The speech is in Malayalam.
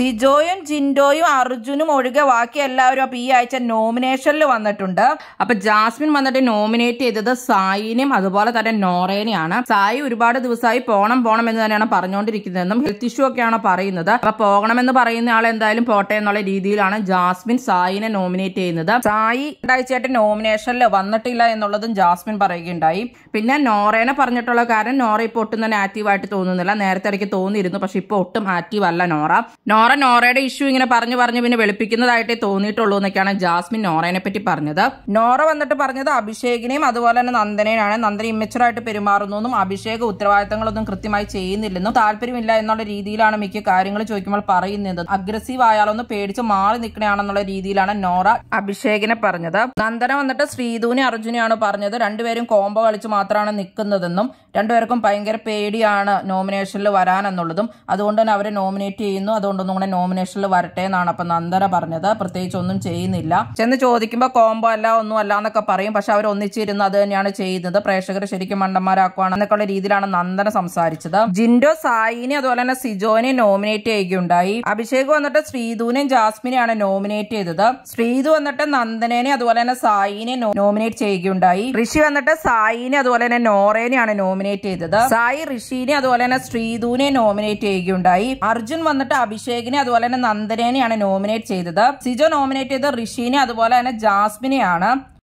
സിജോയും ജിൻഡോയും അർജുനും ഒഴികെ ബാക്കി എല്ലാവരും അപ്പൊ ഈ ആഴ്ച നോമിനേഷനിൽ വന്നിട്ടുണ്ട് അപ്പോൾ ജാസ്മിൻ വന്നിട്ട് നോമിനേറ്റ് ചെയ്തത് സായിനെയും അതുപോലെ തന്നെ നോറേനെയാണ് സായി ഒരുപാട് ദിവസമായി പോണം പോണം എന്ന് തന്നെയാണ് പറഞ്ഞുകൊണ്ടിരിക്കുന്നതെന്നും ഹെൽത്ത് ഇഷ്യൂ ഒക്കെയാണ് പറയുന്നത് അപ്പോൾ പോകണമെന്ന് പറയുന്ന ആൾ എന്തായാലും പോട്ടെ എന്നുള്ള രീതിയിലാണ് ജാസ്മിൻ സായിനെ നോമിനേറ്റ് ചെയ്യുന്നത് സായി രണ്ടാഴ്ചയായിട്ട് നോമിനേഷനിൽ വന്നിട്ടില്ല എന്നുള്ളതും ജാസ്മിൻ പറയുകയുണ്ടായി പിന്നെ നോറേനെ പറഞ്ഞിട്ടുള്ള കാരണം നോറ ഇപ്പൊ ഒട്ടും തന്നെ ആക്റ്റീവായിട്ട് തോന്നുന്നില്ല നേരത്തെ ഇടയ്ക്ക് തോന്നിയിരുന്നു പക്ഷെ ഇപ്പൊ ഒട്ടും ആക്റ്റീവ് അല്ല നോറ നോറ നോറയുടെ ഇഷ്യൂ ഇങ്ങനെ പറഞ്ഞു പറഞ്ഞു പിന്നെ വെളുപ്പിക്കുന്നതായിട്ടേ തോന്നിയിട്ടുള്ളൂ എന്നൊക്കെയാണ് ജാസ്മിൻ നോറയെ പറ്റി പറഞ്ഞത് നോറ വന്നിട്ട് പറഞ്ഞത് അഭിഷേകിനെയും അതുപോലെ തന്നെ നന്ദനെയാണ് നന്ദന ഇമ്മച്ചറായിട്ട് പെരുമാറുന്നു എന്നും അഭിഷേക് ഉത്തരവാദിത്തങ്ങളൊന്നും കൃത്യമായി ചെയ്യുന്നില്ലെന്നും താല്പര്യമില്ല എന്നുള്ള രീതിയിലാണ് മിക്ക കാര്യങ്ങൾ ചോദിക്കുമ്പോൾ പറയുന്നത് അഗ്രസീവ് ആയാലൊന്ന് പേടിച്ച് മാറി നിൽക്കണയാണെന്നുള്ള രീതിയിലാണ് നോറ അഭിഷേകിനെ പറഞ്ഞത് നന്ദന വന്നിട്ട് ശ്രീധുവിനെ അർജുനെയാണ് പറഞ്ഞത് രണ്ടുപേരും കോംബോ കളിച്ച് മാത്രമാണ് നിൽക്കുന്നതെന്നും രണ്ടുപേർക്കും ഭയങ്കര പേടിയാണ് നോമിനേഷനിൽ വരാനെന്നുള്ളതും അതുകൊണ്ട് തന്നെ അവരെ നോമിനേറ്റ് ചെയ്യുന്നു അതുകൊണ്ടൊന്നും ഒന്നും കൂടെ നോമിനേഷനിൽ വരട്ടെ എന്നാണ് അപ്പൊ നന്ദന പറഞ്ഞത് പ്രത്യേകിച്ച് ഒന്നും ചെയ്യുന്നില്ല ചെന്ന് ചോദിക്കുമ്പോൾ കോംബോ അല്ല ഒന്നും അല്ല എന്നൊക്കെ പറയും പക്ഷെ അവർ ഒന്നിച്ചിരുന്ന് അത് തന്നെയാണ് ചെയ്യുന്നത് പ്രേക്ഷകരെ ശരിക്കും മണ്ടന്മാരാക്കുവാണ് എന്നൊക്കെയുള്ള രീതിയിലാണ് നന്ദന സംസാരിച്ചത് ജിൻഡോ സായിനെ അതുപോലെ തന്നെ സിജോനെ നോമിനേറ്റ് ചെയ്യുകയുണ്ടായി അഭിഷേക് വന്നിട്ട് ശ്രീധുവിനെയും ജാസ്മിനെയാണ് നോമിനേറ്റ് ചെയ്തത് ശ്രീധു വന്നിട്ട് നന്ദനേനെ അതുപോലെ തന്നെ സായിനെ നോമിനേറ്റ് ചെയ്യുകയുണ്ടായി ഋഷി വന്നിട്ട് സായിനെ അതുപോലെ തന്നെ നോറേനെയാണ് നോമിനേറ്റ് ചെയ്തത് സായി ഋഷിനെ അതുപോലെ തന്നെ ശ്രീധുവിനെ നോമിനേറ്റ് ചെയ്യുകയുണ്ടായി അർജുൻ വന്നിട്ട് അഭിഷേക് വിവേകിനെ അതുപോലെ തന്നെ നന്ദനേനെയാണ് നോമിനേറ്റ് ചെയ്തത് സിജോ നോമിനേറ്റ് ചെയ്തത് ഋഷിനെ അതുപോലെ തന്നെ ജാസ്മിനെയാണ്